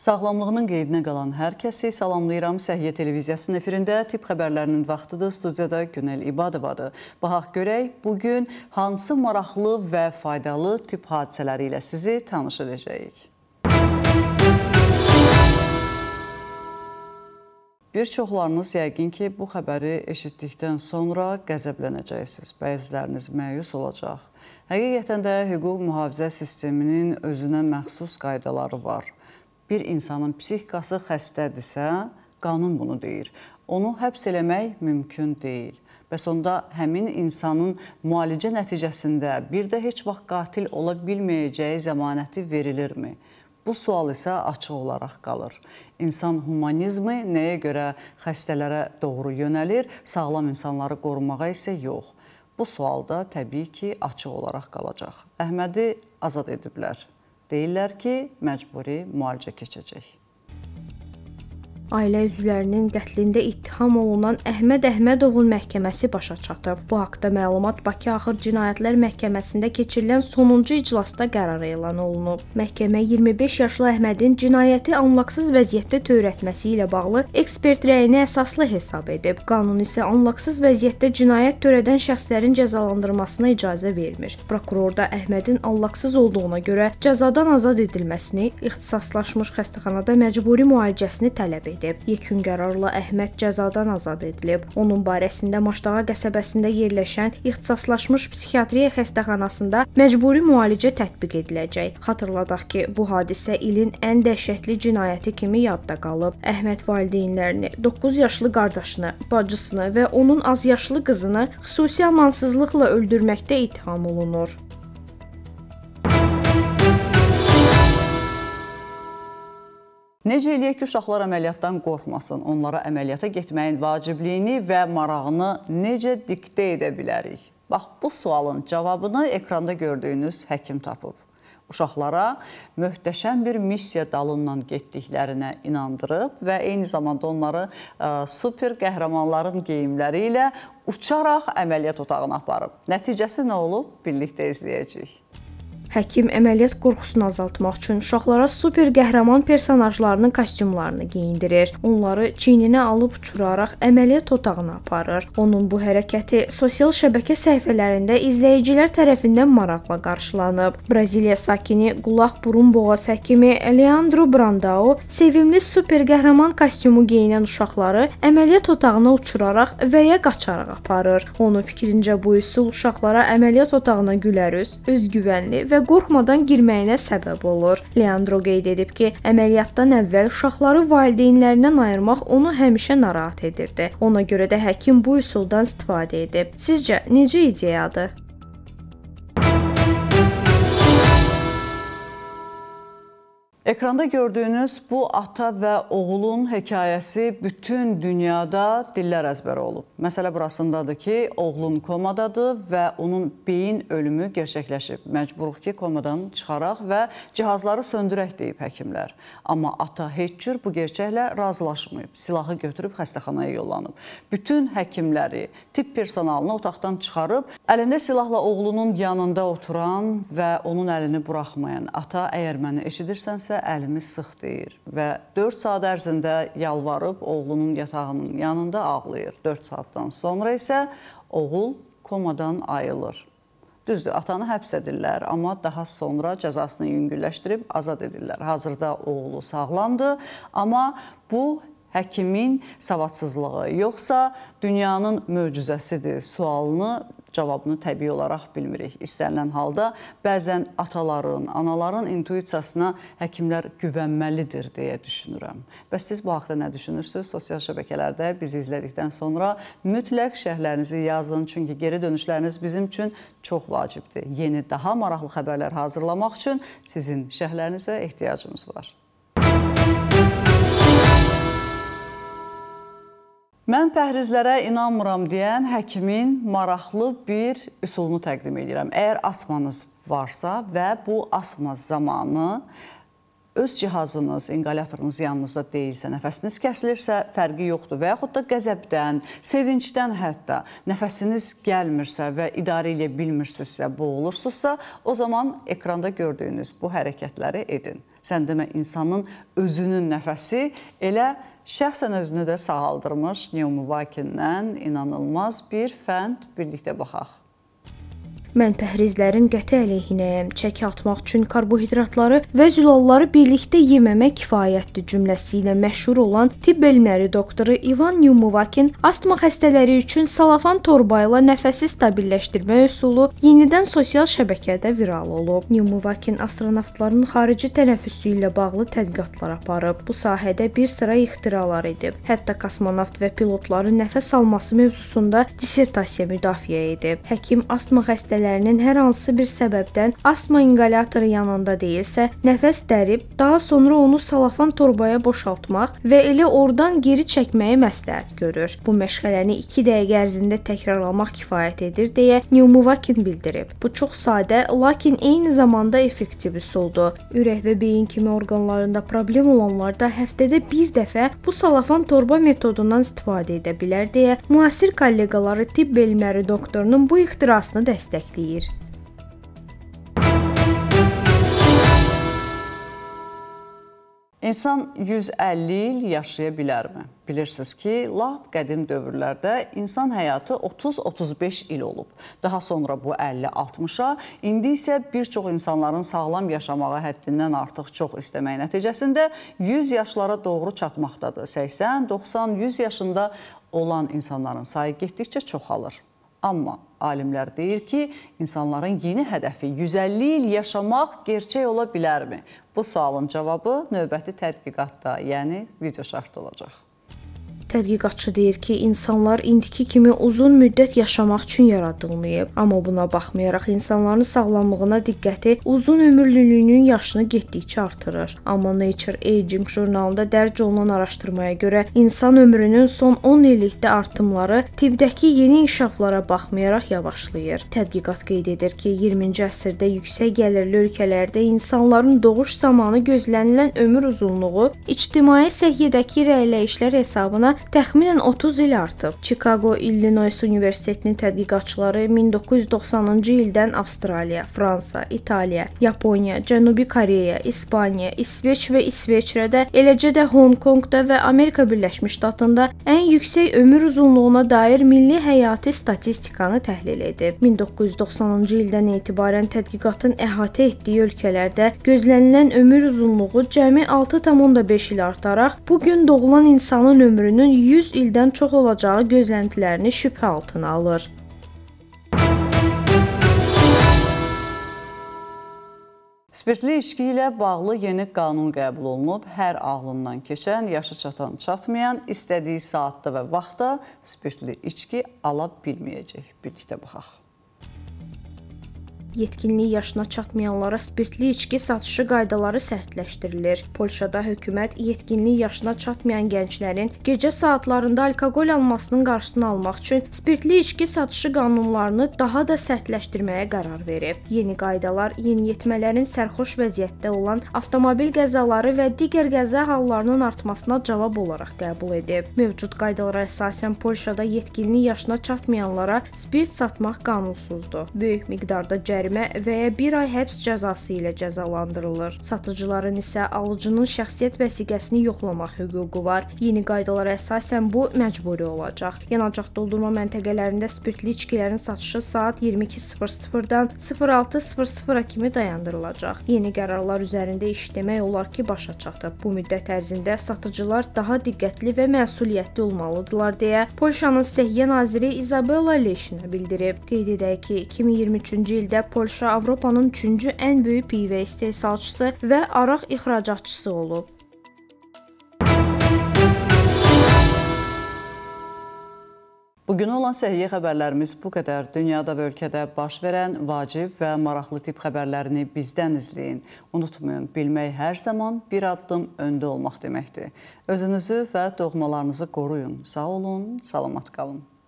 Sağlamlığının qeydinə qalan hər kəsi salamlayıram. Səhiyyə televiziyasının efirində tibb xəbərlərinin vaxtıdır. Studiyada Günel İbadovadır. Baxaq görək, bugün hansı maraqlı və faydalı tibb hadisələri ilə sizi tanış edəcəyik. Bir çoxlarınız yəqin ki, bu xəbəri eşitdikdən sonra qəzəblənəcəksiniz. Bəziləriniz məyus olacaq. Həqiqətən də hüquq mühafizə sisteminin özünə məxsus qaydaları var bir insanın psixikası xəstədirsə, qanun bunu deyir. Onu həbs eləmək mümkün deyil. Bəs onda həmin insanın müalicə nəticəsində bir də heç vaxt qatil ola bilməyəcəyi zəmanəti verilirmi? Bu sual isə açıq olaraq qalır. İnsan humanizmi nəyə görə xəstələrə doğru yönəlir, sağlam insanları qorumağa isə yox? Bu sualda təbii ki, açıq olaraq qalacaq. Əhmədi azad ediblər. Deyirlər ki, məcburi müalicə keçəcək ailə üzvlərinin qətlində ittiham olunan Əhməd Əhmədovun məhkəməsi başa çatıb. Bu haqda məlumat Bakı Ağır Cinayətlər Məhkəməsində keçirilən sonuncu iclasda qərar elan olunub. Məhkəmə 25 yaşlı Əhmədin cinayəti anlaqsız vəziyyətdə törətməsi ilə bağlı ekspert rəyini əsaslı hesab edib. Qanun isə anlaqsız vəziyyətdə cinayət törədən şəxslərin cəzalandırılmasına icazə vermir. Prokuror da Əhmədin anlaqsız olduğuna görə cəzadan azad edilməsini, ixtisaslaşmış xəstəxanada məcburi müalicəsini tələb edir edildi. Yekun qərarla Əhməd cəzadan azad edilib. Onun barəsində Maşdağa qəsəbəsində yerləşən ixtisaslaşmış psixiatriya xəstəxanasında məcburi müalicə tətbiq ediləcək. Xatırladaq ki, bu hadisə ilin ən dəhşətli cinayəti kimi yadda qalıb. Əhməd valideynlərini, 9 yaşlı qardaşını, bacısını və onun az yaşlı qızını xüsusi amansızlıqla öldürməkdə ittiham olunur. Necə eləyək ki, uşaqlar əməliyyatdan qorxmasın, onlara əməliyyata getməyin vacibliyini və marağını necə diktə edə bilərik? Bax, bu sualın cavabını ekranda gördüyünüz həkim tapıb. Uşaqlara möhtəşəm bir missiya dalından getdiklərinə inandırıb və eyni zamanda onları ə, e, super qəhrəmanların geyimləri ilə uçaraq əməliyyat otağına aparıb. Nəticəsi nə olub? Birlikdə izləyəcəyik. Həkim əməliyyat qorxusunu azaltmaq üçün uşaqlara super qəhrəman personajlarının kostyumlarını geyindirir. Onları çiyninə alıb uçuraraq əməliyyat otağına aparır. Onun bu hərəkəti sosial şəbəkə səhifələrində izləyicilər tərəfindən maraqla qarşılanıb. Braziliya sakini qulaq-burun-boğaz həkimi Leandro Brandao sevimli super qəhrəman kostyumu geyinən uşaqları əməliyyat otağına uçuraraq və ya qaçaraq aparır. Onun fikrincə bu üsul uşaqlara əməliyyat otağına gülərüz, özgüvənli və və qorxmadan girməyinə səbəb olur. Leandro qeyd edib ki, əməliyyatdan əvvəl uşaqları valideynlərindən ayırmaq onu həmişə narahat edirdi. Ona görə də həkim bu üsuldan istifadə edib. Sizcə necə ideyadır? Ekranda gördüyünüz bu ata və oğulun hekayəsi bütün dünyada dillər əzbəri olub. Məsələ burasındadır ki, oğlun komadadır və onun beyin ölümü gerçəkləşib. Məcburuq ki, komadan çıxaraq və cihazları söndürək deyib həkimlər. Amma ata heç cür bu gerçəklə razılaşmayıb. Silahı götürüb xəstəxanaya yollanıb. Bütün həkimləri, tibb personalını otaqdan çıxarıb, əlində silahla oğlunun yanında oturan və onun əlini buraxmayan ata əgər məni eşidirsənsə, isə əlimi sıx deyir və 4 saat ərzində yalvarıb oğlunun yatağının yanında ağlayır. 4 saatdan sonra isə oğul komadan ayılır. Düzdür, atanı həbs edirlər, amma daha sonra cəzasını yüngülləşdirib azad edirlər. Hazırda oğlu sağlamdır, amma bu həkimin savadsızlığı yoxsa dünyanın möcüzəsidir sualını cavabını təbii olaraq bilmirik. İstənilən halda bəzən ataların, anaların intuisiyasına həkimlər güvənməlidir deyə düşünürəm. Bəs siz bu haqda nə düşünürsünüz? Sosial şəbəkələrdə bizi izlədikdən sonra mütləq şərhlərinizi yazın, çünki geri dönüşləriniz bizim üçün çox vacibdir. Yeni, daha maraqlı xəbərlər hazırlamaq üçün sizin şərhlərinizə ehtiyacımız var. Mən pəhrizlərə inanmıram deyən həkimin maraqlı bir üsulunu təqdim edirəm. Əgər asmanız varsa və bu asma zamanı öz cihazınız, inqalatorunuz yanınızda deyilsə, nəfəsiniz kəsilirsə, fərqi yoxdur. Və yaxud da qəzəbdən, sevincdən hətta nəfəsiniz gəlmirsə və idarə edə bilmirsinizsə, boğulursunuzsa, o zaman ekranda gördüyünüz bu hərəkətləri edin. Sən demə insanın özünün nəfəsi elə şəxsən özünü də sağaldırmış Neo Muvakindən inanılmaz bir fənd birlikdə baxaq. Mən pəhrizlərin qəti əleyhinəyəm. Çəki atmaq üçün karbohidratları və zülalları birlikdə yeməmək kifayətdir cümləsi ilə məşhur olan tibb elmləri doktoru İvan Yumuvakin astma xəstələri üçün salafan torba ilə nəfəsi stabilləşdirmə üsulu yenidən sosial şəbəkədə viral olub. Yumuvakin astronavtların xarici tənəffüsü ilə bağlı tədqiqatlar aparıb. Bu sahədə bir sıra ixtiralar edib. Hətta kosmonavt və pilotların nəfəs alması mövzusunda dissertasiya müdafiə edib. Həkim astma xəstələri hissələrinin hər hansı bir səbəbdən astma inqalyatoru yanında deyilsə, nəfəs dərib, daha sonra onu salafan torbaya boşaltmaq və elə oradan geri çəkməyi məsləhət görür. Bu məşğələni 2 dəqiqə ərzində təkrarlamaq kifayət edir deyə Newmovakin bildirib. Bu çox sadə, lakin eyni zamanda effektiv üsuldur. Ürək və beyin kimi orqanlarında problem olanlarda həftədə 1 dəfə bu salafan torba metodundan istifadə edə bilər deyə müasir kolleqaları tibb elmləri doktorunun bu ixtirasını dəstəkləyir gözləyir. İnsan 150 il yaşaya bilərmi? Bilirsiniz ki, lap qədim dövrlərdə insan həyatı 30-35 il olub. Daha sonra bu 50-60-a, indi isə bir çox insanların sağlam yaşamağa həddindən artıq çox istəmək nəticəsində 100 yaşlara doğru çatmaqdadır. 80, 90, 100 yaşında olan insanların sayı getdikcə çoxalır. Amma alimlər deyir ki, insanların yeni hədəfi 150 il yaşamaq gerçək ola bilərmi? Bu sualın cavabı növbəti tədqiqatda, yəni video şərtdə olacaq. Tədqiqatçı deyir ki, insanlar indiki kimi uzun müddət yaşamaq üçün yaradılmayıb, amma buna baxmayaraq insanların sağlamlığına diqqəti uzun ömürlülüyünün yaşını getdikcə artırır. Amma Nature Aging jurnalında dərc olunan araşdırmaya görə insan ömrünün son 10 illikdə artımları tibdəki yeni inkişaflara baxmayaraq yavaşlayır. Tədqiqat qeyd edir ki, 20-ci əsrdə yüksək gəlirli ölkələrdə insanların doğuş zamanı gözlənilən ömür uzunluğu ictimai səhiyyədəki irəliləyişlər hesabına təxminən 30 il artıb. Chicago Illinois Universitetinin tədqiqatçıları 1990-cı ildən Avstraliya, Fransa, İtaliya, Yaponiya, Cənubi Koreya, İspaniya, İsveç və İsveçrədə, eləcə də Honkonqda və Amerika Birləşmiş Ştatında ən yüksək ömür uzunluğuna dair milli həyati statistikanı təhlil edib. 1990-cı ildən etibarən tədqiqatın əhatə etdiyi ölkələrdə gözlənilən ömür uzunluğu cəmi 6,5 il artaraq bu gün doğulan insanın ömrünün üçün 100 ildən çox olacağı gözləntilərini şübhə altına alır. Spirtli içki ilə bağlı yeni qanun qəbul olunub. Hər ağlından keçən, yaşı çatan, çatmayan istədiyi saatda və vaxtda spirtli içki ala bilməyəcək. Birlikdə baxaq yetkinlik yaşına çatmayanlara spirtli içki satışı qaydaları sərtləşdirilir. Polşada hökumət yetkinlik yaşına çatmayan gənclərin gecə saatlarında alkoqol almasının qarşısını almaq üçün spirtli içki satışı qanunlarını daha da sərtləşdirməyə qərar verib. Yeni qaydalar yeniyetmələrin sərxoş vəziyyətdə olan avtomobil qəzaları və digər qəza hallarının artmasına cavab olaraq qəbul edib. Mövcud qaydalara əsasən Polşada yetkinlik yaşına çatmayanlara spirt satmaq qanunsuzdur. Böyük miqdarda cərimə cərimə və ya 1 ay həbs cəzası ilə cəzalandırılır. Satıcıların isə alıcının şəxsiyyət vəsiqəsini yoxlamaq hüququ var. Yeni qaydalara əsasən bu məcburi olacaq. Yanacaq doldurma məntəqələrində spirtli içkilərin satışı saat 22:00-dan 06:00-a kimi dayandırılacaq. Yeni qərarlar üzərində iş demək olar ki, başa çatıb. Bu müddət ərzində satıcılar daha diqqətli və məsuliyyətli olmalıdırlar deyə Polşanın Səhiyyə naziri Izabella Leşina bildirib. Qeyd edək ki, 2023-cü ildə Polşa Avropanın 3-cü ən böyük pivə istehsalçısı və araq ixracatçısı olub. Bugün olan səhiyyə xəbərlərimiz bu qədər. Dünyada və ölkədə baş verən vacib və maraqlı tip xəbərlərini bizdən izləyin. Unutmayın, bilmək hər zaman bir addım öndə olmaq deməkdir. Özünüzü və doğmalarınızı qoruyun. Sağ olun, salamat qalın.